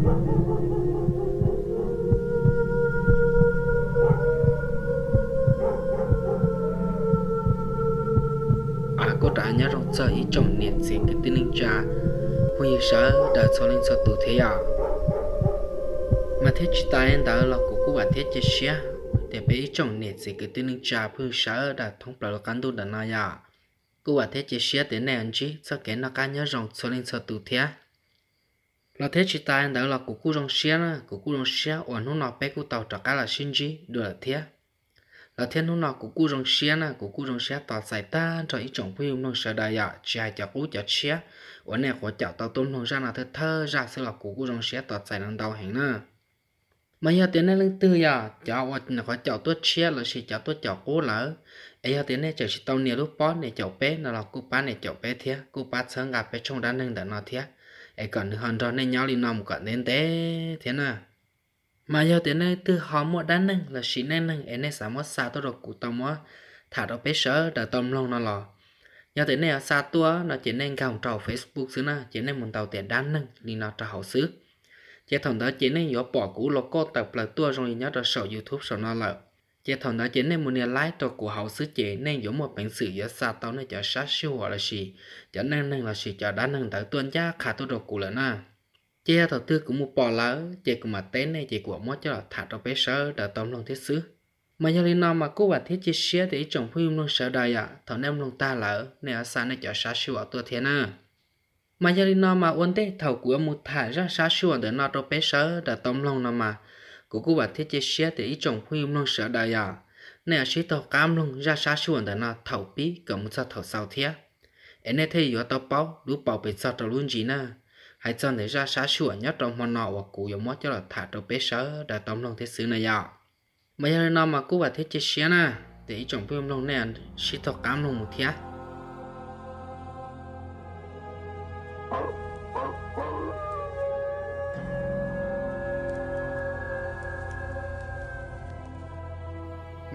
à có trả nhá trong sợ ý chồng niệm xin cái tin linh trà hồi giờ sợ đã cho linh sợ tù thế à mà thế chỉ tại anh đã là của cô bạn thế chỉ xia để bé ý chồng niệm xin cái tin linh trà phương sợ đã thông báo là cán đồ đã nói à cô bạn thế chỉ xia thế này anh chị sao cái nó cá nhớ rộng cho linh sợ tù thế nó thế chỉ ta anh đó là của cụ rong xe na của cụ rong xe ở nó nọ bé cụ tàu trả cái là xin gì được là thế là thế nó nọ của cụ rong xe na của cụ rong xe tàu xài ta cho ít chồng phim nó sợ đại ạ chạy cho cụ cho xe ở này của chảo tàu tôn nó ra là thơ thơ ra sẽ là của cụ rong xe tàu xài lần đầu hẹn na mấy giờ tiền này lưng tư giờ cháu ở này có cháu tuốt xe là sẽ cháu tuốt cháu cố lỡ ấy giờ tiền này cháu chỉ tàu nhiều lúc bó này cháu bé là là cụ ba này cháu bé thế cụ ba sớm gặp bé trong đan nâng đã nó thế ai còn hòn tròn nên nhau liền nằm còn nên té thế nào mà giờ thế này từ họ một đan nâng là xí nên nâng em nên sao mất xa tôi rồi cụ tao mất thả đó bé sợ đã tôm lông nó lò giờ thế này xa tua nó chỉ nên gồng trầu facebook xứ na chỉ nên một tàu tiền đan nâng liền nó trầu hậu xứ chỉ thằng đó chỉ nên gió bỏ cũ lọ cô tập là tua rồi nhớ ra sở youtube sở nó lợi chế thằng đó chế nên một nhà lái tổ của hậu xứ chế nên giống một bản sử giữa xa tàu nên cho sát siêu hoặc là gì cho nên nên là gì cho đã năng tới tuân cha khá tôi đồ cụ lớn à chế thằng tư cũng một bò lỡ chế cũng mà tên này chế của mót cho là thả trong bé sơ đã tông lòng thiết xứ mà nhà linh mà cô bà thiết chế xía thì chồng phim luôn sợ đời à thằng nem luôn ta lỡ nên ở xa nên cho sát siêu ở tôi thế à mà gia đình nó mà uốn tế thầu của một thả ra xa xua để nó đâu bé sớ đã tóm lòng à mà cú cú bà thiết chế xe thì ít trồng huy um long sợ đại à nè sĩ tàu cam luôn ra xa xuồng đàn na thầu bí cầm sao thầu sau thế em nè thấy yếu tàu bao đủ bao bị sao tàu luôn gì na hãy cho để ra xa xuồng nhất trong mòn nọ và cú yếu mót cho là thả tàu bé sợ đã tóm long thế xứ này à bây giờ nó mà cú bà thiết chế xe na thì ít trồng huy um long nè sĩ tàu cam luôn một thế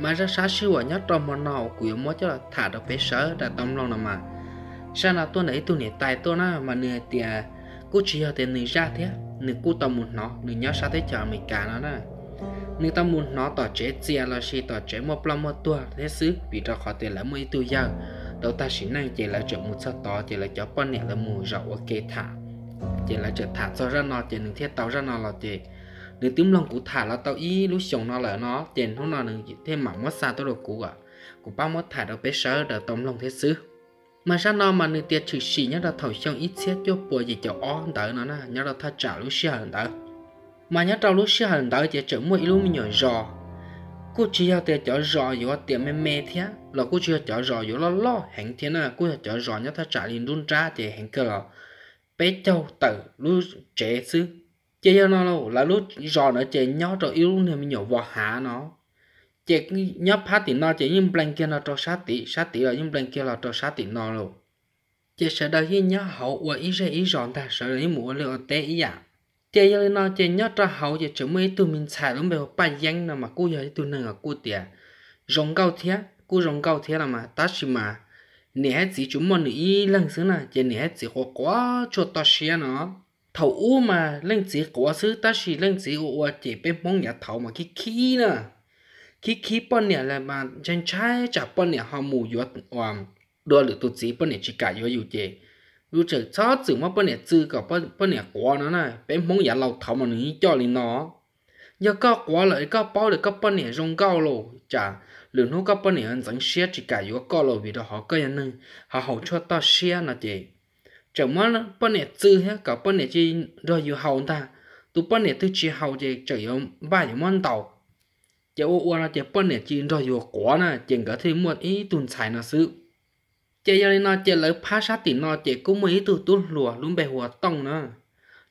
mà ra sát xíu ở à, nhất trong món nào của yếu cho là thả được bé sở đã tâm lòng nào mà sao là tôi nãy tôi nể tài tôi nó mà nửa tiền cô chỉ ở tiền ra thế nửa cô tâm muốn nó nửa nhớ sao thế chờ mình cả nó nè nửa tâm muốn nó tỏ chế chia là gì tỏ chế một lòng một tua thế xứ vì ra khỏi tiền là mới tu giờ đầu ta chỉ năng chỉ là chợ một sao to chỉ là chó con nè là mù rậu ok thả chỉ là chợ thả cho ra nó chỉ nửa thiết tàu ra nó là chỉ nếu tiếng lòng cụ thả là tao ý lúc chồng nó là nó tiền không nó được thêm mỏng mất xa tôi được cụ à cụ bao mất thả đâu bé sợ đỡ tống lòng thế xứ mà sao nó mà nữ tiệt trừ sĩ nhớ là thầu trong ít xét cho bùa gì cho on đỡ nó nè nhớ là tha trả lúc xưa hận đỡ mà nhớ trâu lúc xưa hận đỡ thì trở mỗi lúc mình nhỏ rò cô chỉ cho tiệt chở rò yếu tiệm mê mê thế là cô chỉ chở rò yếu lo lo hẹn thế nè cô chở rò nhớ tha trả liền run ra thì hẹn cơ là bé châu tử lúc trẻ xứ chế cho nó đâu là lúc rồi nó chị nhớ cho yêu nên mình nhổ vào hạ nó chế nhớ phát thì nó chế nhưng blank kia nó cho sát tỷ sát tỷ rồi nhưng blank kia là cho sát tỷ nó luôn chế sẽ đợi khi nhớ hậu và ý sẽ ý giòn ta sợ lấy mũ liệu tế ý à chế cho nó chế nhớ cho hậu chế chuẩn mới tụi mình xài luôn bèo ba danh nào mà cô giờ tụi này là cô tiệt rồng cao thế cô rồng cao thế là mà ta chỉ mà nè chỉ chúng mình ý lần xưa nè chế nè chỉ có quá cho ta xia nó ถ้าอู้มาเล่งสีกัวซื้อตาชีเล่งสีอัวเจ็บเป็นมองอย่าเถ้ามาคิดคีนะคิดคีปอนเนี่ยแหละมาฉันใช้จากปอนเนี่ยหอมูยอดวามดัวหรือตุ๊ดีปอนเนี่ยชิกาอยูอยู่เจดูเจักชอบสื่อมาปอนเนี่ยซื้อกับปอนปอนเนี่ยกัวนั่นน่ะ เป็นมองอย่าเราเถ้ามาหนีจ่อเลยเนาะยางก็กัวเลยก็เป้าเลยก็ปอนเนี่ยรงเก้าโลจ้าหรือนู้นก็ปอนเนี่ยสังเชียจิกาอยู่ก็โลวิ่งเดาหอก็ยังหนึ่งหาหัวชดต่อเชียนะเจ chẳng mà bọn này tư hết cả bọn này chỉ rồi yêu hậu ta tụ bọn này tư chỉ hậu thì chỉ yêu ba yêu món tàu chỉ ô ô là chỉ bọn này chỉ rồi yêu quá na, chỉ cả thêm một ít tuần xài nó xứ chỉ giờ nó chỉ lấy phá sát tiền nó chỉ cũng mấy tụ tụ lùa luôn bè hùa tông nữa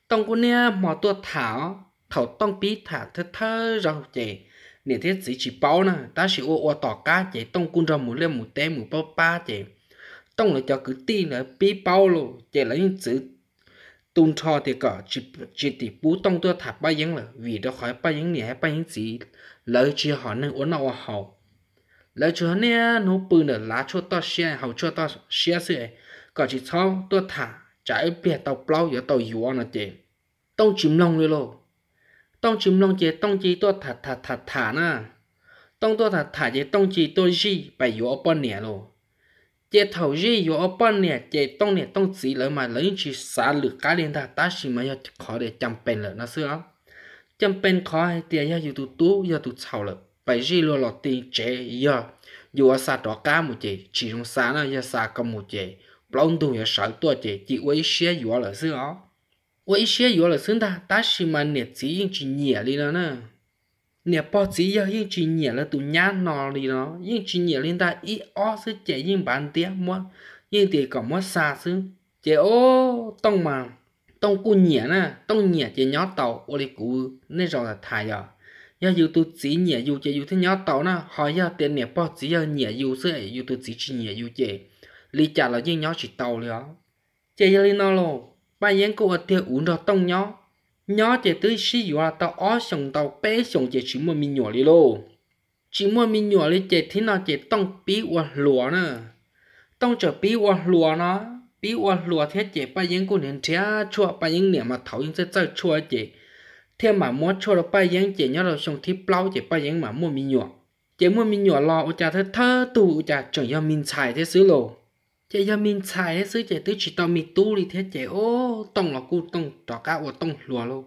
tông của nè mò tua thảo thảo tông bí thả thơ thơ rồi chỉ nè thế chỉ chỉ bao na, ta chỉ ô ô tỏ cá chỉ tông cun ra một lên một té một bao ba chỉ ต้องเลยจะคือตีเลยปีเป้าลูจะเลยยังซื้อตุนทอที่ก็จิจิติปูต้องตัวถับไปยังเลยวีดอคอยไปยังเนี่ยไปยังสีเลยจีหอนึงอ้วนเอาหอแล้วจีเนี่ยหนูปืนเนี่ยล้าชั่วต่อเชียเขาชั่วต่อเชียเสียก็จิเช่าตัวถ่าจะเปียเตาเปล่าอย่าเตาอยู่อ่ะนะเจต้องจิ้มลงเลยลูกต้องจิ้มลงเจต้องจีตัวถัดถัดถัดถ่านะต้องตัวถัดถ่าเจต้องจีตัวจีไปอยู่อ่ะปนเนี่ยลูก chế thầu gì yo open nè chế tông nè tông chỉ lỡ mà lấy chỉ xả lử cá lên ta ta chỉ mà yo khó để chăm bền lỡ nó xưa chăm bền khó hay tiền yo tụ tú yo tụ chầu lỡ bảy gì lo lọt tiền chế yo yo xả đó cá một chế chỉ trong xả nó yo xả cầm một chế plong tu yo sợ tua chế chỉ quấy xe yo lỡ xưa quấy xe yo lỡ xưa ta ta chỉ mà nè chỉ chỉ nhẹ đi nữa nè nè bỏ chỉ giờ yên chỉ nhẹ là tụ nhá nọ đi nó yên chỉ nhẹ lên ta ít ó sư chạy nhưng bán tiếc mua yên thì có mua xa chứ, chế ô tông mà tông cu nhẹ nè tông nhẹ chế nhó tàu ô đi cụ nên rồi là thải giờ giờ dù tụ chỉ nhẹ dù chế dù thế nhó tàu nè hỏi giờ tiền nè bỏ chỉ giờ nhẹ dù sư ấy dù tụ chỉ chỉ nhẹ dù chế lý trả là yên nhó chỉ tàu liền chế giờ lên nó lo ba yến cô ở tiệc uống rồi tông nhó nhỏ chỉ tới sử dụng ta ở sông tàu bé sông chỉ chỉ mua mình nhỏ đi lô chỉ mua mình nhỏ đi chỉ thì nó chỉ tông bí qua lúa nữa tông chờ bí qua lúa nó bí qua lúa thế chỉ ba yên cô nên thế chua ba yên niệm mà thấu yên sẽ chơi chua chỉ thế mà mua chua là ba yên chỉ nhớ là sông thiết plau chỉ ba yên mà mua mình nhỏ chỉ mua mình nhỏ lo ô cha thế thơ tu ô cha chẳng yêu mình xài thế xứ lô chị giờ mình xài hết sứ chị tứ chỉ tao mình tu đi thế chị ô tông là cu tông trò cá ô tông lùa luôn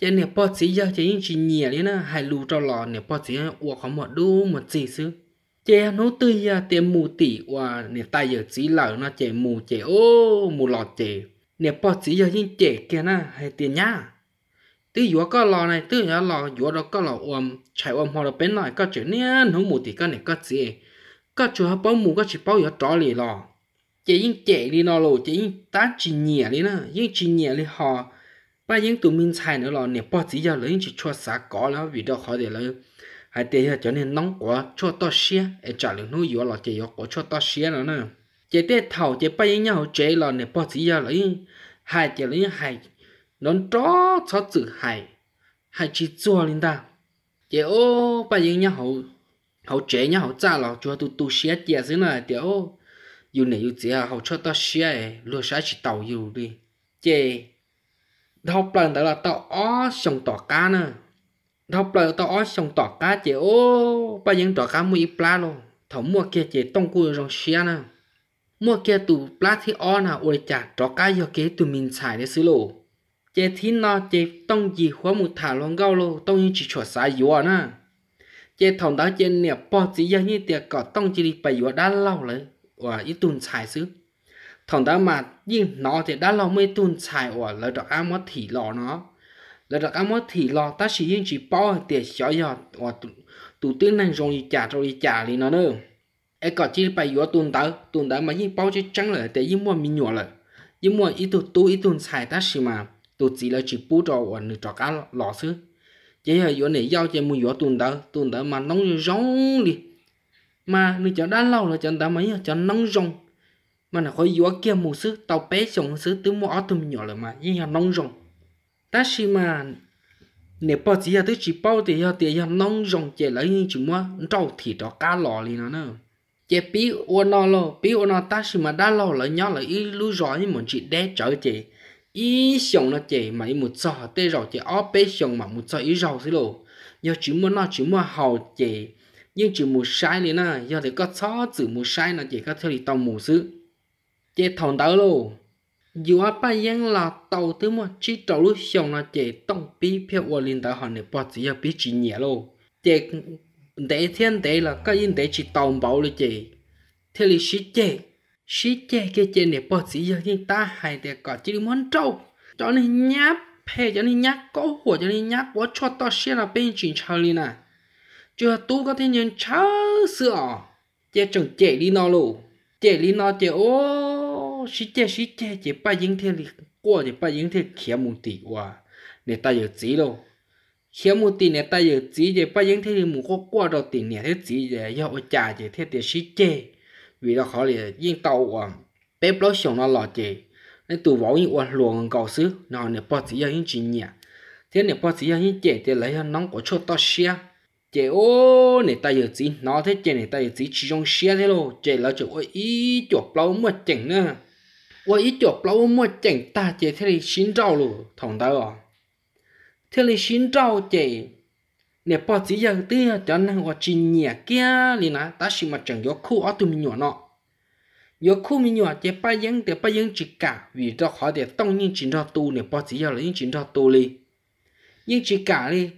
chị nè bò xí giờ chị những chỉ nhẹ đấy nè hai lù cho lò nè bò xí ô có một đu một gì sứ chị nấu tư giờ à, tiền mù tỷ ô nè tay giờ xí lở nó chị mù chị ô mù lọ chị nè bò xí giờ những chị kia nè hay tiền nhá tư yếu có lò này tư yếu lò yếu đó có lò ôm chạy ôm hoặc là bên này có chế nè nấu mù tỷ có nè có gì có chỗ bao mù có chỉ bao giờ trò lì lò chỉ những trẻ đi nó lộ chỉ những ta chỉ nhẹ đi nữa những chỉ nhẹ đi họ ba những tụi mình chạy nữa là nè bỏ chỉ giờ lấy chỉ cho xả cỏ là vì đó khỏi để lấy hay để cho nên nóng quá cho to xia em trả lời nuôi yếu là chỉ yếu quá cho to xia nữa nè chỉ để thầu chỉ ba những nhau trẻ là nè bỏ chỉ giờ lấy hay chỉ lấy hay nó đó cho tự hay hay chỉ cho lên ta chỉ ô ba những nhau hậu hậu trẻ nhau hậu cha là cho tụi tụi xia trẻ xí nữa tiểu อยู่ไหนอยู่เจ้าเขาชอบต่อเชียรัวใชยชิเตาอยู่ดิเจขาเปล่าแต่ละต่ออ้อส่งต่อการนะเขาเปล่าต่ออ้อส่งต่อการเจ้โอ้ไปยังต่อการม่อปลาลงถมมัวเกเจ้ต้องกูรองเชียนะมัวเกตูปลาที่อ้อนะอวยจัดต่อการยอเกตูมินชายในสิโล เจ้ที่นอเจ้ต้องยีหัวมุถ่าลงเก้าโลต้องยิงจีฉวดสายอยู่นะ เจ้ถองดาวเจเนี่ยปอจียังนี่เตียก็ต้องจีไปอยู่ด้านเล่าเลย và ít tuần xài xứ thằng đã mà nhưng nó thì đã lo mấy tuần xài và lỡ được ăn mất thì lo nó lỡ được ăn mất thì lo ta chỉ riêng chỉ bao tiền nhỏ nhỏ và tụ tiếng năng rồi đi trả rồi trả đi nó nữa ai có chỉ phải vừa tuần tới tuần tới mà nhưng bao chứ trắng lại để nhưng mua mình nhỏ lại nhưng mua ít tuần tu ít tuần xài ta chỉ mà tụ chỉ là chỉ bù trò và nửa trò cá lọ xứ chỉ là vừa này giao cho mua vừa tuần tới tuần tới mà nóng rồi rong đi mà nếu chẳng đã lâu là chẳng đã mấy chẳng nông rong mà là khỏi dũa kia một sư tàu bé chồng sư tứ mua áo thùng nhỏ là mà như là nông rong ta xí mà nếu bao giờ là tới chỉ bao thì là thì là nông rong chỉ lại như chúng mua trâu thì đó cá lò liền nó nữa chỉ pí ô nó lo pí ô nó ta xí mà đã lo là nhớ là ít lú rõ như mình chỉ đe trở chị ít xong nó chị mà ít một sọ tê rồi chị ó bé xong mà một sọ ít rồi xí lô nhớ chúng mua nó chúng mua hầu chị nhưng chỉ một sai liền na à, do thì có chó chỉ một sai là chỉ có thể thì tàu mù sư chỉ thằng đó luôn dù ở ba yên là tàu thứ mà chỉ tàu lúc xong là chỉ tông bí phiêu ở liền tàu họ này bỏ chỉ là bí chỉ nhẹ luôn chỉ để thiên để là các yên để chỉ tàu bảo là chỉ thế là sĩ chỉ sĩ chỉ cái chỉ này bỏ chỉ là nhưng ta hay để có chỉ muốn trâu cho nên nháp phê cho nên nhắc nhắc có cho cho nên tao là nháp có หัวจะนี่ยักว่าชดต่อเชียร์เป็นจริงชาลีน่ะ chưa tu có thế nhân chớ sửa chế chồng chế đi nó lù chế đi nó chế ô xí chế xí chế chế ba dính thế thì qua chế ba dính thế kia một tỷ qua, nè ta giờ chỉ lô, kia một tỷ nè ta giờ chỉ chế ba dính thế thì một có qua đâu tỷ này thế chỉ để cho trả chế thế thì xí chế vì đó khó là yên tàu quá bếp lối xong nó lọt chế nên tụ võ yên qua luồng cầu xứ nó nè bao chỉ yên chỉ nhẹ thế nè bao chỉ yên chỉ thế để lấy nóng có chỗ to xia chế ô này ta giờ chỉ nó thế chế này ta giờ chỉ chỉ trong xe thế lo chế là chỗ ý chỗ lâu mà chỉnh nữa ô ý chỗ lâu mà chỉnh ta chế thế này xin trâu lo thằng đó, à thế này xin trâu chế nè bao chỉ giờ tí cho nên ô chỉ nhẹ kia liền á ta xin mà chẳng gió khu ở tụi mình nhỏ nọ gió khu mình nhỏ chế ba yên để ba yên chỉ cả vì cho họ để tông những chuyện cho tu nè bao chỉ giờ là những chuyện đó tu li những chỉ cả đi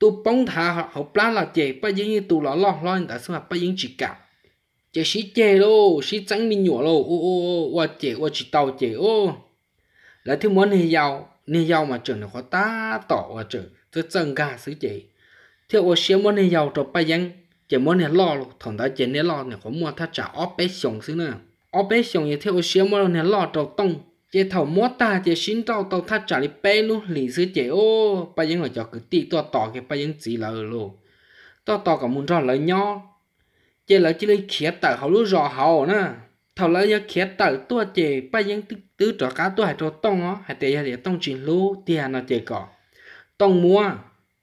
ตัวป้องท่าเขาปลาหลาเจไปยิงตัวหลอหลอหลอนแต่สุดทรายไปยิงจิกะจะชี้เจโลชี้จังมีหนัวโลโอ้โอ้ว่าเจว่าจิตเตาเจโอ้แล้วที่ม้วนเหยาเนี่ยยาวมาเจอเนี่ยเขาตาต่อว่าเจอจะจังกาสุดเจเที่ยวเชี่ยม้วนเหยาต่อไปยังจะม้วนเนี่ยล่อถอนตาเจเนี่ยล่อเนี่ยเขาม้วนถ้าจะอ๊อฟเปส่งซึ่งเนี่ยอ๊อฟเปส่งอย่างเที่ยวเชี่ยม้วนเนี่ยล่อต่อต้อง chế thầu mót ta chế xin tàu tàu thắt trả đi bé luôn lì sư chế ô bây giờ cho cứ tì to tỏ cái bây giờ chỉ là lô to tỏ cả muốn rõ lời nho chế là chỉ lấy khía tờ hậu luôn rõ hậu nữa thầu lấy nhớ khía tờ tua chế bây giờ tứ tứ trò cá tua hay trò tông ó hay tệ hay tông chuyện lô tiền nó chế cỏ tông mua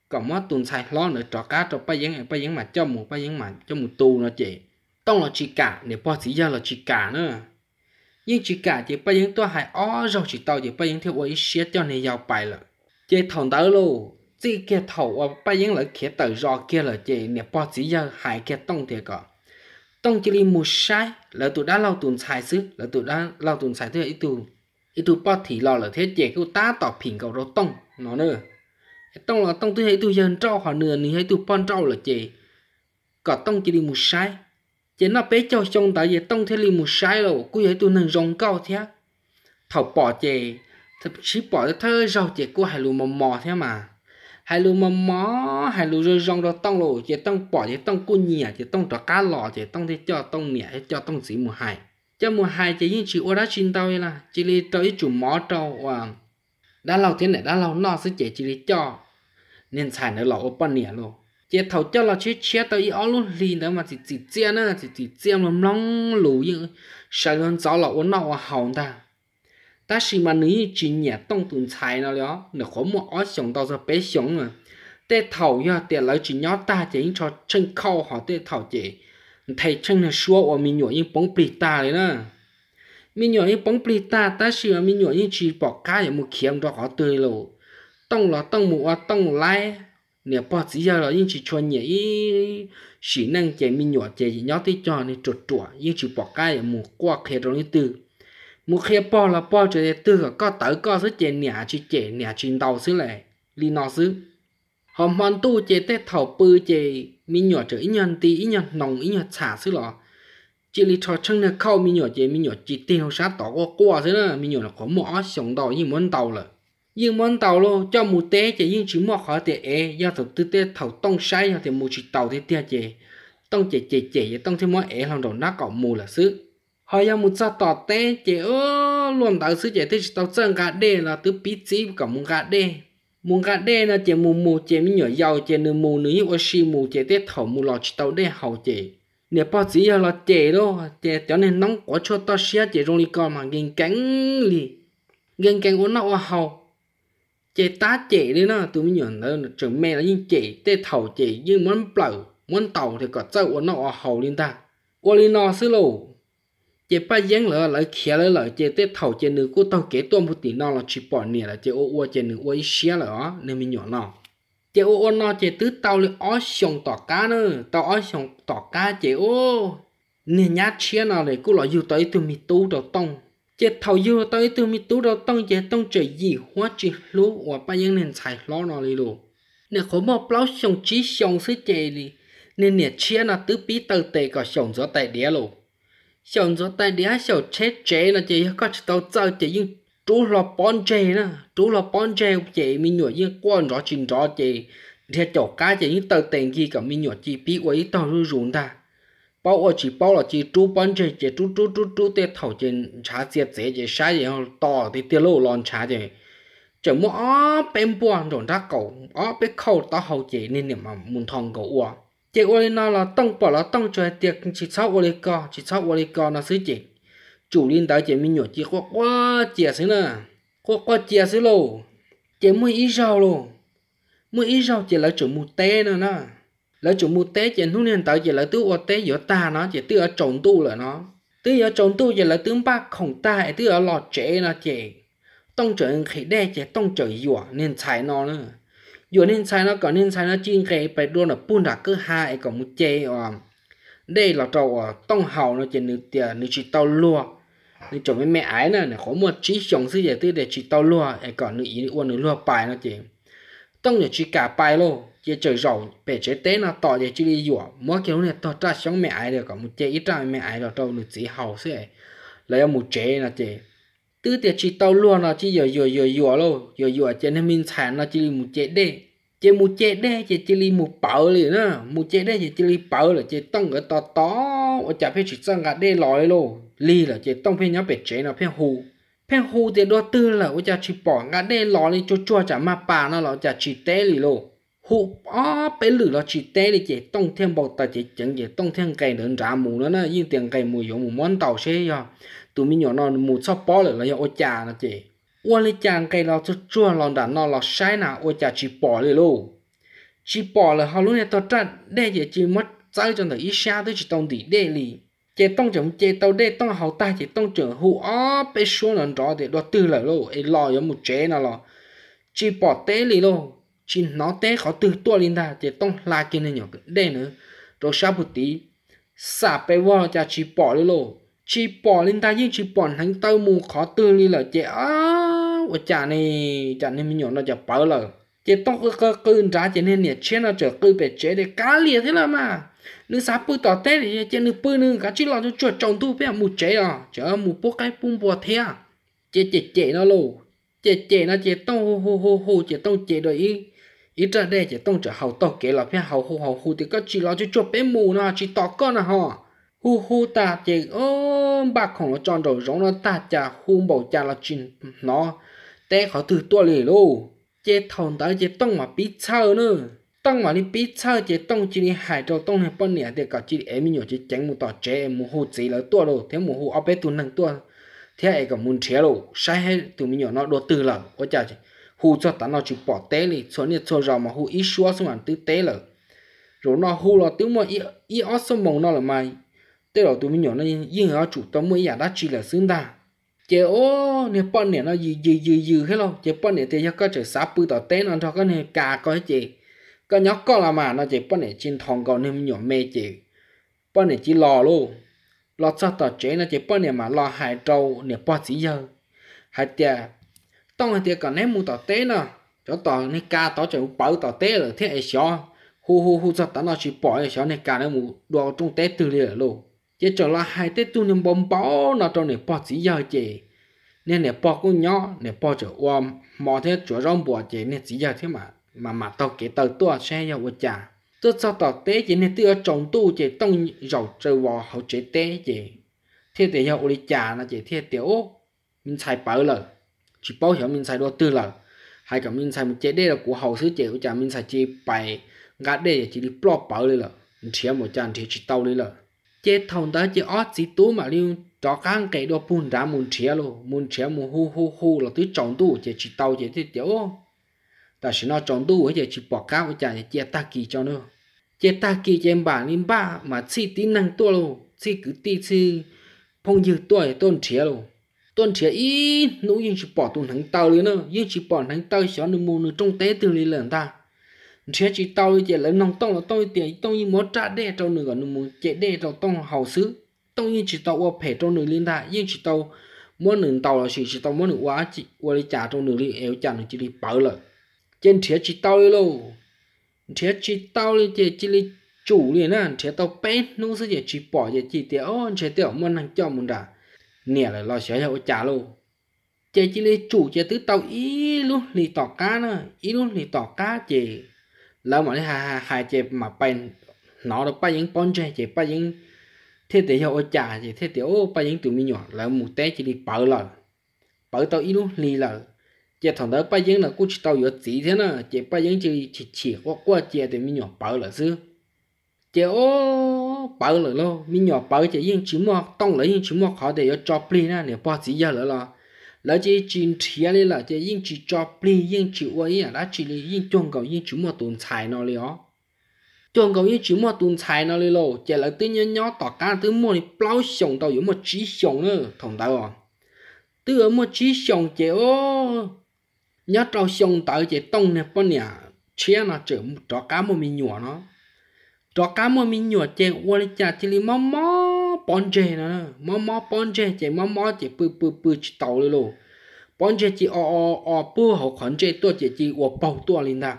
có mua tuần sai lo nữa trò cá trò bây giờ bây giờ mà cho một bây giờ mà cho một tu nó chế tông là chỉ cả để bỏ chỉ ra là chỉ cả nữa nhưng chỉ cả thì bây giờ tôi hãy ó rồi chỉ tàu thì bây giờ theo ấy xé cho nên giàu bài là chế thằng đó luôn chỉ cái thầu ở bây giờ là kia tự do kia là chế nè bỏ chỉ giờ hãy kia tông thì cả tông chỉ đi một sai là tụi đã lau tuần xài xứ là tụi đã lau tuần xài thứ ấy tụi ấy tụi bỏ thì lo là thế chế cái ta tỏ phình cầu rồi tông nó nữa tông là tông tôi thấy tụi dân trâu họ nửa nửa thấy tụi bọn trâu là chế cả tông chỉ đi một sai chỉ nó bé cho trong tại vì tông thế li một sai rồi cô ấy tôi nâng rong cao thế thọc bỏ chè thậm chí bỏ thơ rau chè cô hai lù mò mò thế mà hai lù mò mò hai lù rồi rong rồi tông rồi chè tông bỏ chè tông cô nhỉ chè tông trò cá lò chè tông thế cho tông nhỉ cho tông gì mùa hai cho mùa hai chè những chữ ora xin tao là chỉ li tao chủ mỏ trâu và đã lâu thế này đã lâu nó sẽ chè chỉ li cho nên xài nữa lò ô pan nhỉ luôn giờ thầu cho là chế chế tới ó luôn lì nữa mà chỉ chỉ chia nữa chỉ chỉ chia lắm lắm lù như sợ luôn gió là uốn nào hỏng ta ta chỉ mà nữ chỉ nhẹ động tùng trái nào đó nó không muốn ó sống đâu ra bé sống à tê thầu ya tê lấy chỉ nhớ ta chỉ cho chân khâu họ để thầu chỉ thầy chân là xua ở mình nhỏ nhưng bóng bì ta đấy nè mình nhỏ nhưng bóng bì ta ta chỉ mà mình nhỏ nhưng chỉ bỏ cá một kiếm đó họ tươi lù tông là tông mù tông lái nè bỏ chỉ giờ là những chỉ cho nhẹ ý chỉ năng chạy mình nhỏ chạy gì nhỏ tí cho nên chuột chuột những chỉ bỏ cái mù qua khe rồi như từ mù khe bỏ là bỏ cho từ có tớ có số chạy nhẹ chỉ chạy nhẹ chỉ đầu xứ này li nó xứ họ mòn tu chạy tết thầu bự chạy mình nhỏ chạy nhân tí ít nhân nồng ít nhân xả xứ lọ chỉ li cho chân là khâu mình nhỏ chạy mình nhỏ chỉ tiêu sát tỏ qua qua xứ là mình nhỏ là có mỏ sống đầu như muốn đầu rồi nhưng món tàu lô cho một té chỉ nhưng chỉ một khó tiền e do thực tư tế thầu tông sai do thì một chỉ tàu thì tia chỉ tông chỉ chỉ chỉ tông thêm món e làm đầu nát cỏ mù là xứ họ do một sao tỏ té chỉ ơ luôn tàu xứ chỉ thế chỉ tàu chân gà đê là tứ pít chí cả muốn gà đê muốn gà đê là chỉ mù mù chỉ mình nhỏ giàu chỉ nửa mù nửa như oxy mù chỉ tế thầu mù lò chỉ tàu đê hậu chỉ nếu bao chỉ là chỉ đâu chỉ cho nên nóng quá cho ta xia chỉ trong đi con mà ghen cánh li ghen cánh uốn nó hậu chị tá chị đi nó tôi mới nhận đó trường mẹ nó nhưng chị tê thầu chị nhưng muốn bầu muốn tàu thì có cho uống nó hầu lên ta qua lên nó xứ lô chế ba giang lỡ lại khía lỡ lại chị tê thầu chị nữ của tàu kế tuôn một tí nó là chỉ bỏ nè là chị ô ô chị nữ ô ý xía lỡ nên mình nhận nó chị ô ô nó chị tứ tàu lên ó xong tỏ cá nữa tàu ó xong tỏ cá chị ô nên nhát xía nó này cũng là dù tới tôi mình tu đầu tông chế thầu yêu tới từ mi tú đâu tông chế tông chế gì hóa chỉ lú và ba những nền xài lo nó đi lù, nè khổ mò plau xong chí xong sư chế đi nên nè chia nó tứ bí tờ tệ có xong gió tại đĩa lù, xong gió tại đĩa sầu chết chế là chế có chỉ tàu tàu chế nhưng chú là bón chế nè chú là bón chế chế mi nhủa nhưng quan rõ trình rõ chế thì chỗ cá chế những tờ tiền gì cả mi nhủa chỉ bí quấy tàu rủ ta 包我去包了去猪帮这这猪猪猪猪的头前茶些这些啥然后到的的路乱茶的，怎么啊边半种他狗啊被扣到后姐你你嘛门堂狗啊，这我哩那了当不了当在的去炒我哩个去炒我哩个那事情，主领导姐们有几个我解释呢，我我解释喽，姐们一少喽，没一少姐来怎么带呢呢？ล้วจุมูเตเจนทุเนียต่อจีแล้วตัวเตยอตาเนาะจีตัวจงตู้เลยเนาะตัวจงตู้จีแล้วตัวปากของตาไอตัวหลอดเจเนาะเจต้องเจอเขยได้เจต้องเจอหยวนเนียนใช้เนาะหยวนเนียนใช้เนาะก่อนเนียนใช้เนาะจีเคไปด้วยนะปุ่นดักก็หายก่อนมุเจอ่ะได้เราตัต้องเฮาเนาะจีนึกเตียนึกจีตัวลัวนึกจบไม่แม่ไอเนาะเนี่ยขอมมดชี้ชงซื้อจีตัวเดียจีตัวลัวไอ้ก่อนนึกอีนึกอ้วนนึกลัวไปเนาะเจต้องอย่าจีกาไปโล chỉ chơi rầu bể chế tế nó tỏ để chỉ đi dùa mỗi kiểu này tỏ ta sống mẹ ai được cả một chế ít ra mẹ ai được đâu được chỉ hầu sẽ lấy một chế là chế tư tiệt chỉ tao luôn là chỉ dùa dùa dùa dùa luôn dùa dùa chế nên mình sản là chỉ một chế đê chế một chế đê chế chỉ đi một bảo liền nữa một chế đê chế chỉ đi bảo là chế tông cái to to ở chả phải chỉ sang cả đê lòi luôn li là chế tông phải nhớ bể chế là phải hù phải hù thì đo tư là ở chả chỉ bỏ cả đê lòi lên cho cho chả mà bà nó là chả chỉ té liền luôn hụ ó bé lử là chỉ té đi chỉ tông thêm bột ta chỉ chẳng chỉ tông thêm cây đến trả mù nữa nó yên tiền cây mù giống mù món tàu xe ya tụi mình nhỏ nó mù sắp bỏ lại là ya ô chà nó chỉ ô lê chàng cây lo cho chua lòng đã nó lo sai nào ô chà chỉ bỏ lại luôn chỉ bỏ lại họ luôn này tao trả để chỉ chỉ mất trái cho nó ít xa tới chỉ tông đi để li chỉ tông chồng chỉ tao để tông hậu ta chỉ tông chồng hụ ó bé xuống lần rõ thì đó tư lại luôn ấy lo giống một chế nào lo chỉ bỏ té li luôn chỉ nó té khó từ tua lên ta chỉ tông la kia này nhỏ đây nữa rồi sao bút tí xả bé vò cha chỉ bỏ lên lô chỉ bỏ lên ta nhưng chỉ bỏ thằng tao mù khó từ đi là chỉ á ở cha này chả này mình nhỏ nó chả bỏ lờ chỉ tông cơ cơ cơ ra chỉ nên nhiệt chết nó trở cơ bể chế để cá liệt thế là mà nữ sá bự tỏ té thì chỉ nữ bự nữ cá chỉ lo cho chuột trồng tu bé mù chế à chớ mù bốc cái bung bò thế à chỉ chỉ chỉ nó lô chỉ chỉ nó chỉ tông hô hô hô hô chỉ tông chỉ đợi ít ra đây chỉ tông trở hậu to kế là phía hậu hậu hậu hụ thì các chị lo cho cho bé mù nó chị tỏ con là họ hù hù ta chị ôm bà khổng nó tròn đầu giống nó ta chả hù bầu chả là chuyện nó té khó từ tua lì lô chị thằng ta chị tông mà bí sao nữa tông mà đi bí sao chị tông chị đi hải trâu tông này bọn nè để cả chị em nhiều chị tránh một tỏ chế em một hù chỉ là tua rồi thế một hù ở bé tu năng tua thế ai cả muốn chế rồi sai hết tụi mình nhỏ nó đồ từ là có chả chứ hu cho ta nó chịu bỏ té lì cho nên cho rằng mà hu ít xua xong ăn tứ té lợ rồi nó hu là tiếng mà ít ít ót xong mong nó là mai, thế là tụi mình nhỏ nó yên ở chủ tâm mới giả đã chỉ là xứng ta chế ô nè bọn này nó dừ dừ dừ dừ hết luôn chế bọn nè thì có trời sáp bự tỏ té nó cho cái này cà coi chế cái nhóc con là mà nó chế bọn này trên thòng cầu nên mình nhỏ mê chế bọn này chỉ lò luôn lò sao tỏ chế nó chế bọn này mà lò hai trâu nè bọn gì giờ hai tiệt tông thì cả ném mu tỏ tê nè cho tỏ này ca tỏ cho bảo tỏ tế là thế ấy xó hu hu hu cho tỏ nó chỉ bỏ ấy xó này ca nó mu đồ trong tê từ liền luôn chỉ cho là hai tê tu nhân bom bỏ nó trong này bỏ chỉ giờ chị nè nè bỏ cũng nhỏ nè bỏ chỗ ôm mò thế chỗ rong bỏ chị nè chỉ giờ thế mà mà mà tao kể tao tua xe giờ của cha tôi sao tỏ tế chị nên tôi trồng tu chỉ tông dầu trời vò hậu chế tê chỉ, thế thì giờ ôi cha nó chị thế tiểu mình xài bỡ lời chỉ bảo hiểm mình xài đồ tư là hay cả mình xài một chế đây là của hậu sứ chế của cha mình xài chế bài gạt đây chỉ đi bỏ bảo lên là một chia một chàng thì chỉ tàu lên là chế thằng đó chế ót chỉ tú mà lưu đó khang kể đó bùn ra muốn chia lô, muốn chia một hô hô hô là tới trọng tu chế chỉ tàu chế thế tiểu ta chỉ nói trọng tu chế chỉ bỏ cao của chàng chế ta kỳ cho nữa chế ta kỳ chế bà lên ba mà chỉ tính năng tua lô, chỉ cứ tí chỉ phong dư tua tôn chia lô tuần trẻ ý nụ yên chỉ bỏ tuần thằng tàu lên nữa yên chỉ bỏ thằng tàu xóa nụ mù nụ trong té từ lên lần ta trẻ chỉ tàu chỉ lấy nông tông là tông tiền tông yên muốn trả đe cho nửa gần nụ mù chạy đe cho tông hậu xứ tông yên chỉ tàu qua phe trong nửa lên ta yên chỉ tàu muốn nửa tàu là chỉ chỉ tàu muốn nửa quá chỉ qua đi trả trong nửa lên éo trả nửa chỉ đi bảo lợi trên trẻ chỉ tàu lên lâu trẻ chỉ tàu lên chỉ chỉ đi chủ liền à trẻ tàu bé nụ sư chỉ bỏ chỉ tiền ô trẻ tiểu muốn hàng cho muốn đã nè là lo xé cho trả luôn chế chỉ lấy chủ chế tứ tàu ý luôn lì tỏ cá nữa ý luôn lì tỏ cá chế lỡ mà lấy hà hà chế mà bay nó được bay những pon chế chế bay những thế thì cho trả chế thế thì ô bay những tụi mi nhỏ lỡ một té chỉ đi bỡ lỡ bỡ tàu ý luôn lì lỡ chế thằng đó bay những là cũng chỉ tàu yếu chỉ thế nữa chế bay những chỉ chỉ chỉ qua qua chế tụi mi nhỏ bỡ lỡ chứ chế ô bao lỡ lo mi nhỏ bao chỉ yên chỉ mua tông lỡ yên chỉ mua khó để cho pli na để bao chỉ giờ lỡ lo lỡ chỉ chín thiệt lên là chỉ yên chỉ cho pli yên chỉ uo à là chỉ là yên chọn cầu yên chỉ mua tồn tài nó liền chọn cầu yên chỉ mua tồn tài nó liền lo chỉ là tự nhiên nhỏ tỏ cá tự mua thì bao sống đâu có một chỉ sống nữa thằng tao à tự ở một chỉ sống chỉ ô nhớ trâu sống tao chỉ tông nè bao nè chia nó chở một trò cá một mình nhỏ nó cho cá mua mình nhựa chè qua đi chả chỉ li mò mò bón chè nó mò mò bón chè chè mò mò chè bự bự bự chỉ tàu lên luôn bón chè chỉ o o o bự hậu khoản chè tua chè chỉ o bao tua lên đã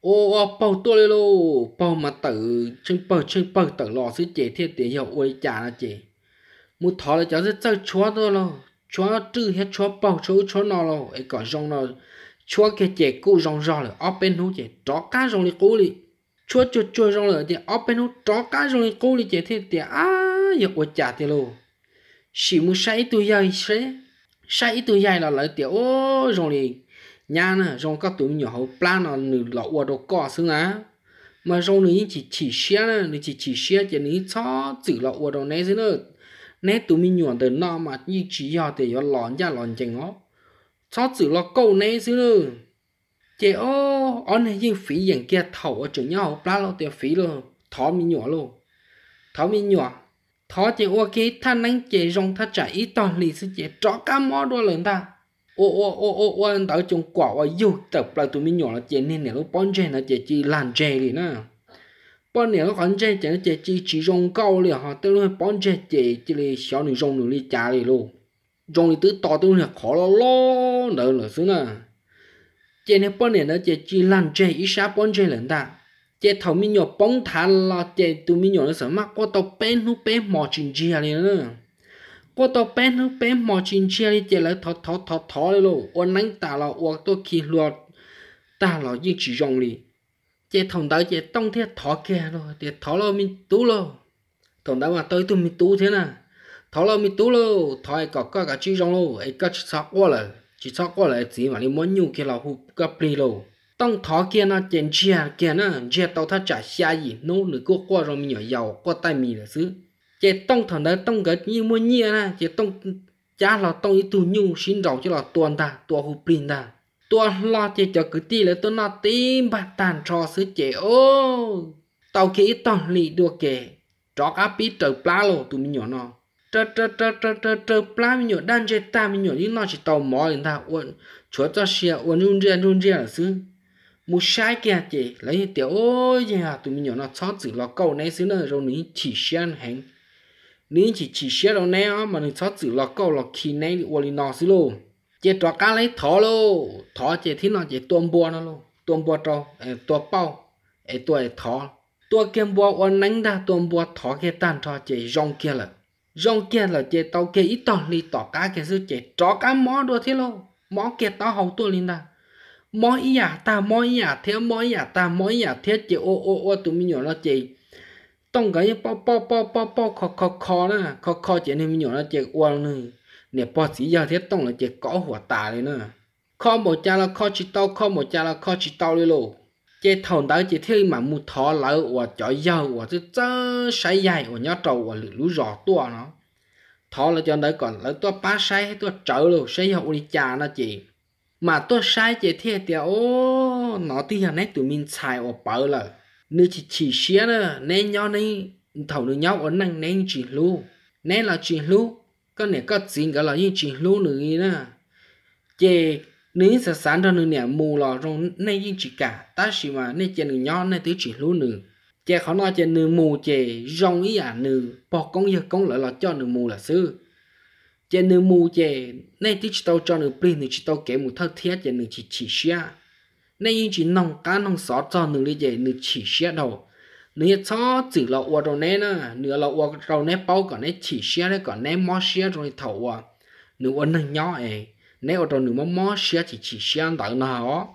o o bao tua lên luôn bao mà tự chân bao chân bao tự lò xứ chè thiệt tiền hiệu qua đi chả là chè một thọ là cháu rất chơi chúa thôi lo chúa trừ hết chúa bao chúa chúa nó lo ấy còn rong nó chúa cái chè cũ rong rong rồi, open bên hú chè chó cá rong đi cũ đi chúa chúa chúa rong lỡ thì ốp bên nó cá rong lên cô đi chạy thế thì á giờ của chả thì luôn. chỉ muốn say tôi dài sẽ say tôi dài là lại tiểu ô rong liền nhà nè rong các tụi nhỏ hậu plan là nửa lọ qua đồ cỏ xương á mà rong này chỉ chỉ xe nè nửa chỉ chỉ xe chỉ nửa cho chữ lọ qua đồ này dưới nữa nè tụi mình nhỏ từ nọ mà như chỉ giờ thì giờ lòn ra lòn chừng ngó cho chữ lọ câu này dưới nữa chị ô on này riêng phí dạng kia thầu ở chỗ nhau pla lo tiền phí luôn thó mi nhỏ luôn thó mi nhỏ thó chị ô cái than anh chị rong thắt trả ít toàn lì sư chị trọ cá mò đua lần ta ô ô ô ô ô anh tao trông quả và yêu tập là tụi mi nhỏ là chị nên nè lúc bón chè là chị chỉ làm chè đi nè bón nè lúc ăn chè chị là chị chỉ chỉ rong câu liền họ tới lúc bón chè chị chỉ là xóa nửa rong nửa đi trả đi luôn rong thì tứ to tới là khó lo lo nợ nợ xứ nè chế nên bọn này nó chế chỉ làm chế ít sao bọn chế lần ta chế thầu mi nhọ bóng thả lo chế tụi mi nhọ nó sợ mắc qua tàu bên hú bên mò chín chi à nữa qua tàu bên hú bên mò chín chi à chế lại thọ thọ thọ thọ rồi, luôn ôn nắng ta lo uo tôi khi lo ta lo như chỉ rong đi chế thằng đó chế tông thế thọ kia rồi chế thọ lo mi tú lo thằng đó mà tôi tụi mi tú thế nào thọ lo mi tú lo thọ ai có có cả chỉ rong lo ai có sợ quá rồi chỉ cho có lại gì mà đi muốn nhu kia là hụt gặp đi lô tông thó kia na chén chia kia na chia tàu thắt trả xa gì nô lửa cua qua rồi mình nhỏ giàu qua tay mì là xứ chỉ tông thằng đấy tông cái như muốn nhia na chỉ tông cha là tông ý tu nhu xin đầu chỉ là tuần ta tua hụt pin ta tua lo chỉ cho cứ ti là tôi na tim bạc tàn trò xứ chế ô tàu kia tông lì đua kề trọ cá pít trời plá lô tụi mình nhỏ nó 这这这这这这不拉米鸟蛋这大米鸟你那是倒毛人他我说这些我弄这弄这了是，木晒干这来点哦呀，对米鸟那草子老高那是那肉你起先行，你起起先了那啊嘛你草子老高老起那我你那是喽，这抓 cá 来逃喽，逃这天那这端波那喽，端波着哎端包哎端逃，端干波我能的端波逃给蛋逃这扔给了。rong kia là chế tàu kia ít tàu li tỏ cá kia sư chế chó cá mó đua thế lô mó kia tàu hậu tôi linh ta, mó ý à ta mó ý à thế mó ý à ta mó ý à thế chế ô ô ô tụi mình nhỏ nó chế tông cái bao bao bao bao bao khó khó khó na, khó khó chế nên mình nhỏ nó chế uang nè nè bao sĩ giờ thế tông là chế có หัวตาเลย nè khó một cha là khó chỉ tàu, khó một cha là khó chỉ tàu đi lô chế thầu đó chỉ thấy mà mu thọ lỡ và chọi dầu và thứ chớ sai dài và nhớ trầu và lũ lũ rò tua nó thọ là cho đấy còn lỡ tua ba sai hay tua trở luôn sai dầu đi chà nó chị mà tua sai chỉ thấy thì ô nó thì hiện nay tụi mình xài và bỡ là nữ chỉ chỉ xía nữa nên nhau này thầu nữ nhau ở năng nên chỉ lưu nên là chỉ lưu có này có gì cả là như chỉ lưu nữa nè chị nếu sẽ sáng ra nữa nè mù lò rồi nay yên chỉ cả ta chỉ mà nay chè nửa nhon nay tứ chỉ lú nửa chè khó nói chè nửa mù chè rong ý à nửa bỏ con giờ con lại là cho nửa mù là xưa chè nửa mù chè nay tứ chỉ tao cho nửa pin nửa chỉ tao kể một thất thiết chè nửa chỉ chỉ xia nay yên chỉ nòng cá nòng sọ cho nửa lý chè nửa chỉ xia đầu nửa cho chỉ là uo đầu nè nửa là uo đầu nè bao cả nay chỉ xia nè cả nay mò xia rồi thầu à nửa uo nè nhỏ ấy nếu ở nữ nửa mắm mắm xia chỉ chỉ xia đỡ nó hả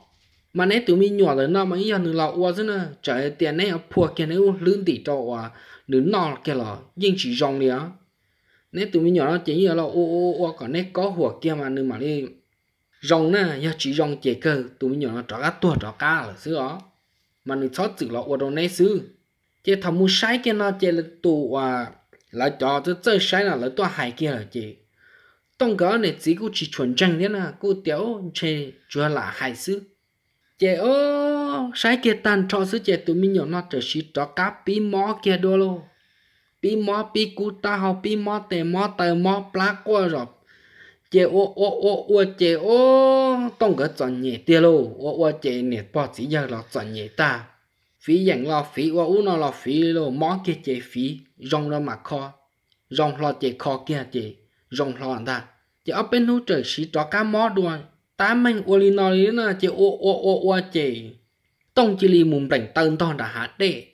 mà nếu tụi mình nhỏ rồi nó mà ý nửa lão quá nữa nè trời tiền này phua kia nếu lương thì cho à nữ nọ kia là nhưng chỉ rong đi nếu tụi mình nhỏ nó chỉ như là ô ô ô còn nếu có hùa kia mà nữ mà đi rong nè giờ chỉ rong chè cơ tụi mình nhỏ nó trả cá tua trả cá là xứ đó mà nữ chót chữ là ô đâu nấy xứ chứ thằng mua sai kia nó chè là tụ à là cho chứ chơi sai là lấy tua hải kia là chè tông gỡ này chỉ có chỉ chuẩn chăng thế nào cô tiểu chê chúa là hại sư chè ô sai kia tan cho sư chè tụi mình nhỏ nó trở sĩ cho cá pi mò kia đô lô pi mò pi cú ta học pi mò tè mò tè mò plá qua rồi chè ô ô ô ô chè ô tông gỡ chọn nhẹ tia lô ô ô chè nhẹ bỏ chỉ giờ là chọn nhẹ ta phí dạng lo phí ô u nó lo phí lô mò kia chè phí rong ra mà kho rong lo chè kho kia chè rong loạn ta chỉ ở bên núi trời sĩ cho cá mò đuôi ta mình ô li nói là chỉ ô ô ô ô chỉ tông chỉ li mùng đảnh tân to đã hạ đệ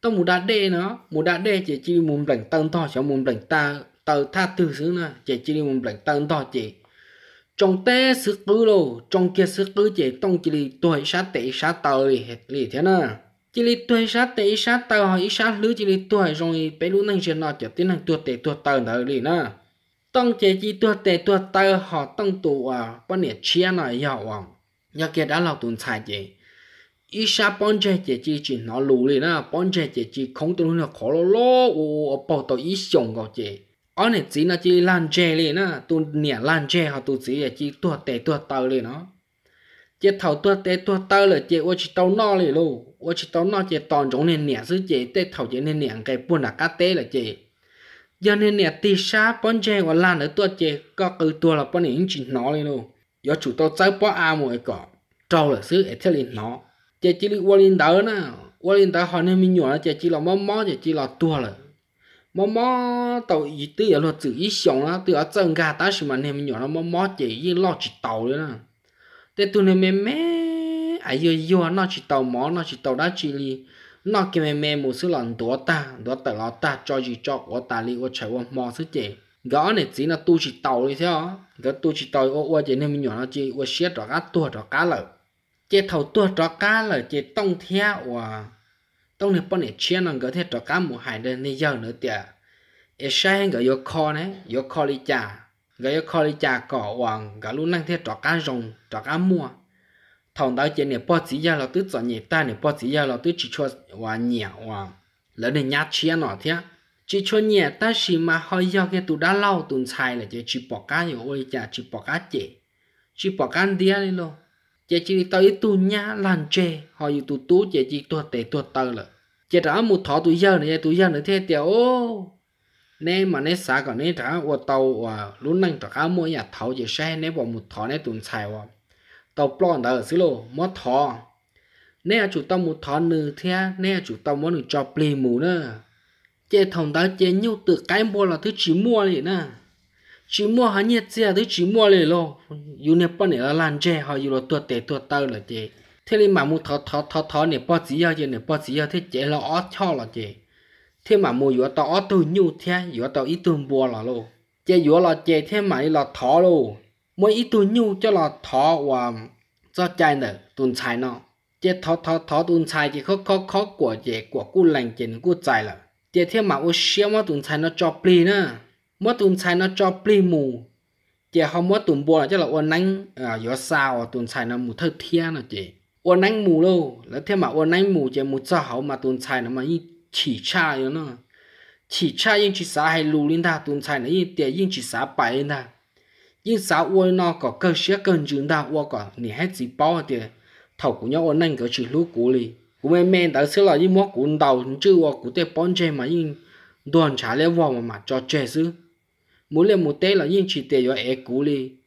tông mù đã đệ nó mù đã đệ chỉ chỉ mùng đảnh tân to cho mùng đảnh ta tờ tha từ xứ nè chỉ chỉ li mùng đảnh tân to chỉ trong té sức cứ lô trong kia sức cứ chỉ tông chỉ li tuổi sát tệ sát tờ li hết li thế nè chỉ li tuổi sát tệ sát tờ hỏi sát lứa chỉ li tuổi rồi bé lúc này chuyện nọ chỉ tiến hành tuổi tệ tuổi tờ nữa li nè ต้องเจจีตัวเตตัวเตอหอต้องตัวปนเนี่ยเชียหน่อยยาวอ่ะอยากเกิดอะไรตุนชายเจอีชาปอนเจเจจีจีนอรู้เลยนะปอนเจเจจีคงตัวเนี่ยขอโลโลโอ้ปอตัวอีสงก็เจอ๋อเนี่ยจีนะจีลันเจเลยนะตุนเนี่ยลันเจเขาตุนจีจีตัวเตตัวเตอเลยเนาะเจเท่าตัวเตตัวเตอเลยเจว่าจีเต้านอเลยลูกว่าจีเต้านอเจตอนจงเนี่ยเนี่ยซื้อเจเตเท่าเจเนี่ยเนี่ยไก่ปุ่นอะกาเต้เลยเจ giờ nên nè tì xa bọn chè và lan ở tuột chè có cử tua là bọn này chỉ nó lên luôn do chủ tôi chơi bỏ a mỗi cọ trâu là xứ ở thế liền nó chè chỉ đi qua lên đỡ nè qua lên đỡ họ nên mình nhỏ chè chỉ là mó mó chè chỉ là tua là mó mó tàu ý tư ở luật chữ ý sống á từ ở chân gà ta xí mà nên mình nhỏ là mó mó chè ý lo chỉ tàu nữa nè thế tụi này mè mè ai yo yêu nó chỉ tàu mó nó chỉ tàu đã chỉ li nó kì mẹ mẹ mù sư lần tố ta tố tờ lọ ta cho gì cho của ta li ô chạy ô mò sư chế gõ này chỉ là tu chỉ tàu đi theo cái tu chỉ tàu ô ô chế nên mình nhỏ nó chỉ ô xiết cho cá tua cho cá lợ chế thầu tua cho cá lợ chế tông theo và tông này bọn này chia nó cái thế cho cá mù hải đây nên giờ nữa tiệt ít sai cái yêu kho này yêu kho đi chả cái yêu kho đi chả cỏ hoàng cái luôn năng thế cho cá rồng cho cá mua thằng đó chơi nè bỏ chỉ ra là tứ chọn nhẹ ta nè bỏ chỉ ra là tứ chỉ cho hòa nhẹ hòa lỡ để nhát chia nọ thế chỉ cho nhẹ ta xí mà hơi do cái tụ đã lâu tụn xài là chỉ bỏ cá nhiều ôi chả chỉ bỏ cá chè chỉ bỏ cá đĩa đi luôn chỉ chỉ tới tụ nhá lan chè họ như tụ tú chỉ chỉ tụ tệ tụ tơ là chỉ đã một thọ tụ giờ này tụ giờ này thế tiểu nên mà nên xả còn nên trả ô tàu và lúc nâng trả cá mua nhà thầu chỉ xe nên bỏ một thọ nên tụn xài vào tàu plon đã ở xứ lô mót thọ nè chủ tao một thọ nừ thế nè chủ tao muốn được cho plì mù nữa chế thòng đã chế nhiêu từ cái mua là thứ chỉ mua liền nè chỉ mua hắn nhiệt xe thứ chỉ mua liền lo dù nè bao nè là lan chế họ dù là tuột tệ tuột tao là chế thế nên mà một thọ thọ thọ thọ nè bao chỉ giờ chế nè bao chỉ giờ thế chế là ót cho là chế thế mà mua dù tao ót từ nhiêu thế dù tao ít từ bùa là lo chế dù là chế thế mà là thọ luôn mỗi ít tu nhu cho là thọ và cho chạy nữa tuần chạy nó chỉ thọ thọ thọ tuần chạy chỉ khó khó khó của chỉ của cu lành chỉ cu chạy là chỉ theo mà ô xíu mà tuần chạy nó cho pli nữa mỗi tuần chạy nó cho pli mù chỉ họ mỗi tuần bùa là cho là ôn nắng à gió sao tuần chạy nó mù thơ thiên nó chỉ ôn nắng mù luôn, là theo mà ôn nắng mù chỉ mù cho họ mà tuần chạy nó mà chỉ cha rồi nó chỉ cha nhưng chỉ xả hay lù lên ta tuần chạy nó nhưng tiền nhưng chỉ xả bảy lên ta 一早我那个个些更重大，我个你还自包的，头骨要我那个去路骨里，我们面到是了，一摸骨头，就我骨头帮着嘛，因端茶来我嘛做这事，没了没得了，因去得要挨骨里，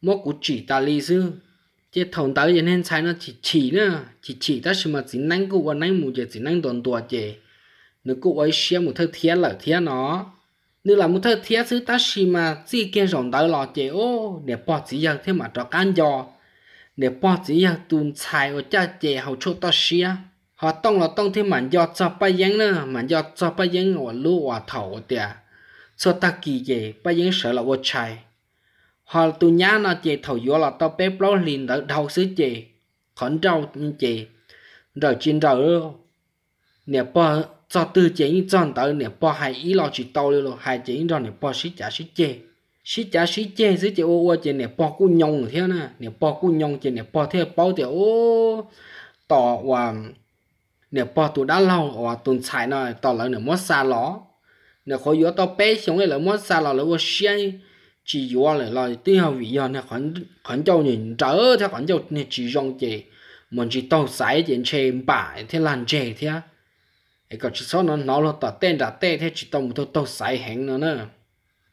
摸骨只打里事，这头到人很菜呢，只起呢，只起，但是嘛只能够我那木就只能端多的，你够我些木头天了天了。nếu là muốn thơ thiết sứ ta xì mà chỉ kiến rộng đỡ lọ chế ô để bỏ chỉ giờ thế mà cho can giò để bỏ chỉ giờ tuôn xài ở cha chế hậu chỗ ta xì á họ tông là tông thế mà do cho bay yến nữa mà do cho bay yến ở lũ ở thầu tiệt cho ta kỳ gì bay yến sợ là vô chạy họ tu nhá nó chế thầu vô là tao bếp bao liền đỡ đầu sứ chế khẩn trâu như chế rồi chín rồi nè bỏ cho từ chế như chọn tới nè bỏ hai ý lo chỉ tàu luôn hai chế như rồi nè bỏ xí chả xí chê xí chả xí chê xí chê ô ô chê nè bỏ cú nhông thế nè nè bỏ cú nhông chê nè bỏ thế bao thế ô tỏ và nè bỏ tụ đã lâu và tuần xài nè tỏ lại nè mất xa ló nè khỏi yếu tao bé xuống này là mất xa ló là vô xe chỉ yếu là lo tí hậu vị do nè khẩn khẩn châu nhìn trở theo khẩn châu nè chỉ rong chê mình chỉ tàu xài chê chê bà thế làm chê thế ấy còn chỉ số nó nó là tỏ tên đã tên thế chỉ tông một tông sai hẹn nữa nè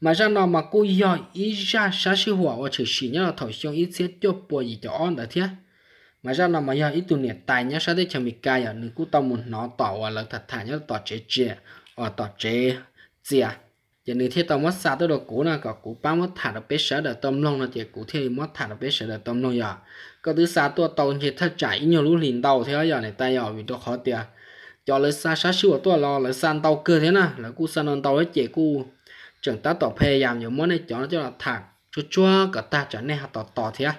mà ra nó mà cô yo ý ra sáng sư hòa và chỉ chỉ nhau thổi xuống ít xếp cho bùa gì cho on đã thế mà ra nó mà yo ít tuổi này tài nhớ sao để cho mình cài à nên cô tông một nó tỏ và là thật thà nhớ tỏ chế chế ở tỏ chế chia giờ nữ thế tông mất xa tới đồ cũ nè có cũ ba mất thả được bế sở được tông lông là thì cũ thế mất thả được bế sở được tông lông giờ có thứ xa tôi tông thì thật chạy nhiều lúc liền đầu thế giờ này tay giờ vì tôi khó tiền cho lấy xa xa xíu tôi lo lời san tàu cơ thế nào là cu san non tàu ấy chỉ cu chẳng ta tỏ phê giảm nhiều món này cho nó cho là thẳng cho cho cả ta cho nên hạt tỏ tỏ thế à?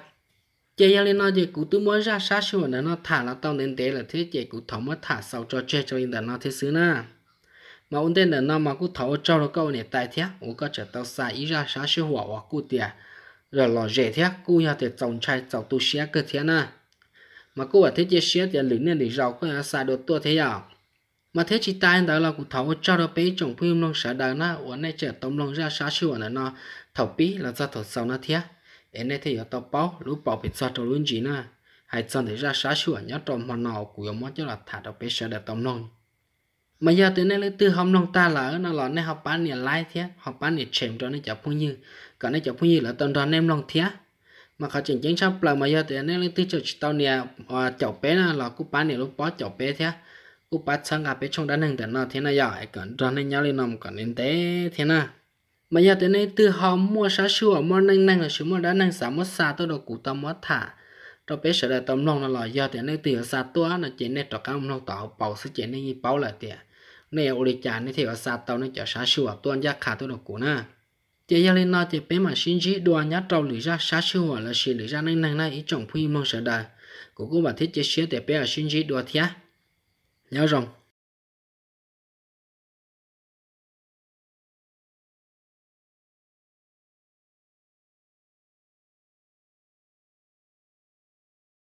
chế gia lên nó chỉ cụ tứ mới ra xa xíu nữa nó thả là tàu nên thế là thế chỉ cụ thấu mới thả sau cho chơi cho nên là nó thế xứ na mà ổn tên là nó mà cụ thấu cho nó câu này tại thế ủa có trở tàu xa ý ra xa xíu hỏa hoặc cụ tiền rồi lò rẻ thế cụ nhà tiền chồng trai chồng tu xé cơ thế na mà cụ ở thế chế xé thì lĩnh nên để giàu có nhà xa đồ tua thế nào mà thế chỉ tay đó là cụ thầu cho đó bé chồng phim long sợ đời na uốn này chở tôm long ra xá siêu là nó thầu bí là ra thầu sau nó thế em này thì ở tàu bao lũ bao bị sao tàu luôn gì na hay chân thấy ra xá siêu nhớ trong mà nào cụ giống mất cho là thả đó bé sợ đời tôm long mà giờ từ nay lấy từ hôm long ta là nó là nay học bán nhà lãi thế học bán nhà chèm cho nên chả phun như còn nên chả phun như là tôm đoàn em long thế mà họ chỉnh chính sao là mà giờ từ nay lấy từ cho tao nè à, chậu bé là cụ bán nhà lúc bó chậu bé thế u ba sang gặp bên trong đá nâng tận nó thế nào giỏi còn tròn nên nhau lên nằm còn nên té thế nào mà giờ thế này từ họ mua sá sửa mua nâng nâng là sưu mua đá nâng xả mua xa tôi đồ cụ tâm mất thả rồi bé sợ là tâm lòng là lo giờ thế này từ xa tua là chuyện này trọ ông lòng tỏ bảo sự chuyện này bảo là tiền này ở đây chả này thì ở xa tàu này cho sá sửa ở tuân giác khả tôi đồ cụ na chỉ giờ lên nó chỉ bé mà xin chỉ đua nhát trâu lưỡi ra sá sửa là xin lưỡi ra nâng nâng này ý phu im mong sợ đời của cô bà thiết chế xía để bé ở xin chỉ đua thiá nhớ rằng